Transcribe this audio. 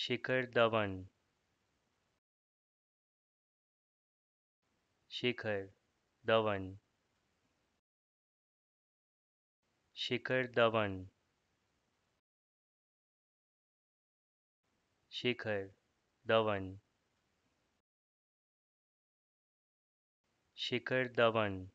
शिखर Dhawan शिखर Dhawan शिखर Dhawan शिखर Dhawan शिखर Dhawan